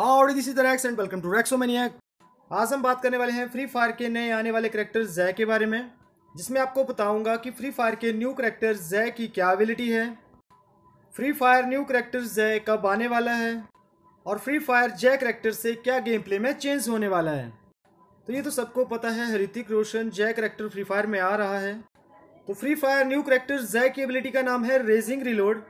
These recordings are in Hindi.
हाँ this is the Rax and welcome to Raxomaniac आज हम बात करने वाले हैं फ्री फायर के नए आने वाले करेक्टर जय के बारे में जिसमें आपको बताऊंगा कि फ्री फायर के न्यू करेक्टर जय की क्या एबिलिटी है फ्री फायर न्यू करेक्टर जय कब आने वाला है और फ्री फायर जय करेक्टर से क्या गेम प्ले में चेंज होने वाला है तो ये तो सबको पता है ऋतिक रोशन जय करेक्टर फ्री फायर में आ रहा है तो free fire new character Jai की एबिलिटी का नाम है रेजिंग रिलोड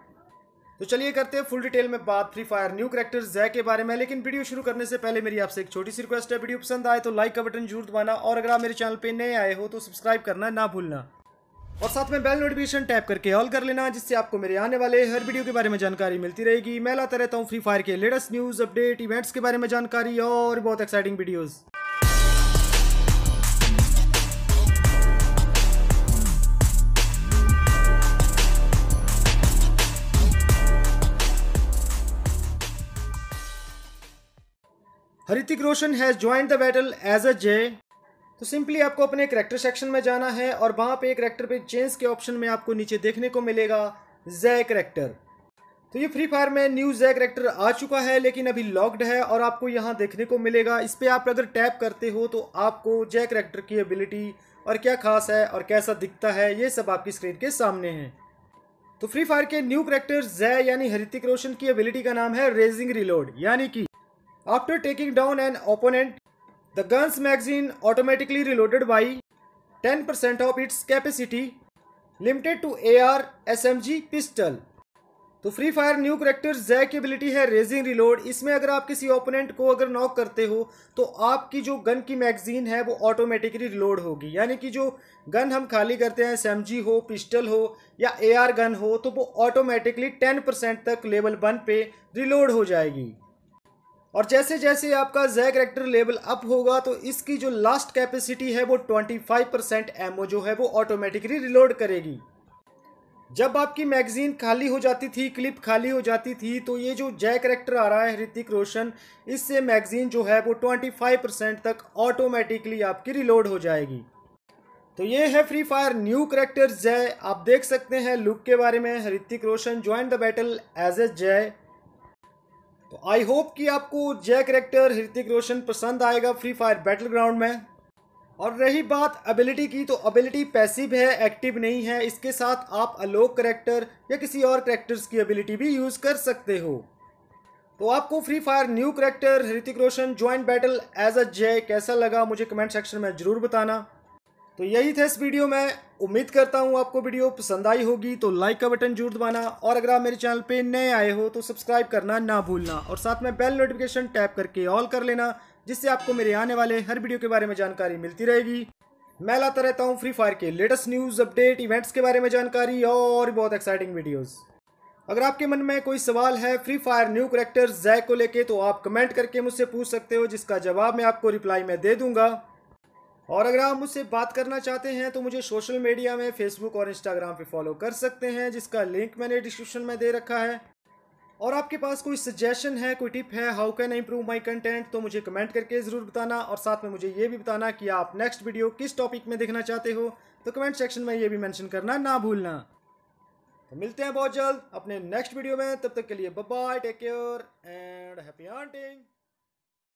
तो चलिए करते हैं फुल डिटेल में बात फ्री फायर न्यू करेक्टर जय के बारे में लेकिन वीडियो शुरू करने से पहले मेरी आपसे एक छोटी सी रिक्वेस्ट है वीडियो पसंद आए तो लाइक का बटन जरूर दबाना और अगर आप मेरे चैनल पर नए आए हो तो सब्सक्राइब करना ना भूलना और साथ में बेल नोटिफिकेशन टैप करके ऑल कर लेना जिससे आपको मेरे आने वाले हर वीडियो के बारे में जानकारी मिलती रहेगी मैं लाता रहता हूँ फ्री फायर के लेटेस्ट न्यूज़ अपडेट इवेंट्स के बारे में जानकारी और बहुत exciting videos Hrithik Roshan has join the battle as a Jai तो सिंपली आपको अपने करेक्टर सेक्शन में जाना है और वहाँ पे करेक्टर पे चेंज के ऑप्शन में आपको नीचे देखने को मिलेगा जय करेक्टर तो ये फ्री फायर में न्यू जय करेक्टर आ चुका है लेकिन अभी लॉक्ड है और आपको यहाँ देखने को मिलेगा इस पर आप अगर टैप करते हो तो आपको जय करेक्टर की एबिलिटी और क्या खास है और कैसा दिखता है ये सब आपकी स्क्रीन के सामने हैं तो फ्री फायर के न्यू करेक्टर जय यानी हरितिक रोशन की एबिलिटी का नाम है रेजिंग रिलोड यानी कि After taking down an opponent, the gun's magazine automatically reloaded by 10% of its capacity limited to A R S M G pistol तो free fire new character Jack की एबिलिटी है रेजिंग रिलोड इसमें अगर आप किसी ओपोनेंट को अगर नॉक करते हो तो आपकी जो गन की मैगजीन है वो ऑटोमेटिकली रिलोड होगी यानी कि जो गन हम खाली करते हैं एस हो पिस्टल हो या ए गन हो तो वो ऑटोमेटिकली टेन परसेंट तक लेवल वन पे रिलोड हो जाएगी और जैसे जैसे आपका जै करेक्टर लेवल अप होगा तो इसकी जो लास्ट कैपेसिटी है वो 25 परसेंट जो है वो ऑटोमेटिकली रिलोड करेगी जब आपकी मैगजीन खाली हो जाती थी क्लिप खाली हो जाती थी तो ये जो जय करेक्टर आ रहा है ऋतिक रोशन इससे मैगजीन जो है वो 25 परसेंट तक ऑटोमेटिकली आपकी रिलोड हो जाएगी तो ये है फ्री फायर न्यू करेक्टर जय आप देख सकते हैं लुक के बारे में Hrithik Roshan join the battle as a Jai तो आई होप कि आपको जय करेक्टर हृतिक रोशन पसंद आएगा फ्री फायर बैटल ग्राउंड में और रही बात एबिलिटी की तो एबिलिटी पैसिव है एक्टिव नहीं है इसके साथ आप अलोक करेक्टर या किसी और करेक्टर्स की एबिलिटी भी यूज़ कर सकते हो तो आपको free fire new character Hrithik Roshan joint battle as a Jai कैसा लगा मुझे कमेंट सेक्शन में ज़रूर बताना तो यही था इस वीडियो में उम्मीद करता हूँ आपको वीडियो पसंद आई होगी तो लाइक का बटन जरूर दबाना और अगर आप मेरे चैनल पे नए आए हो तो सब्सक्राइब करना ना भूलना और साथ में बेल नोटिफिकेशन टैप करके ऑल कर लेना जिससे आपको मेरे आने वाले हर वीडियो के बारे में जानकारी मिलती रहेगी मैं लाता रहता हूँ फ्री फायर के लेटेस्ट न्यूज़ अपडेट इवेंट्स के बारे में जानकारी और बहुत एक्साइटिंग वीडियोज़ अगर आपके मन में कोई सवाल है free fire new character Jack को लेके तो आप कमेंट करके मुझसे पूछ सकते हो जिसका जवाब मैं आपको रिप्लाई में दे दूंगा और अगर आप मुझसे बात करना चाहते हैं तो मुझे सोशल मीडिया में फेसबुक और इंस्टाग्राम पे फॉलो कर सकते हैं जिसका लिंक मैंने डिस्क्रिप्शन में दे रखा है और आपके पास कोई सजेशन है कोई टिप है how can improve my content तो मुझे कमेंट करके ज़रूर बताना और साथ में मुझे ये भी बताना कि आप नेक्स्ट वीडियो किस टॉपिक में देखना चाहते हो तो कमेंट सेक्शन में ये भी मैंशन करना ना भूलना तो मिलते हैं बहुत जल्द अपने नेक्स्ट वीडियो में तब तक के लिए bye take care and happy haunting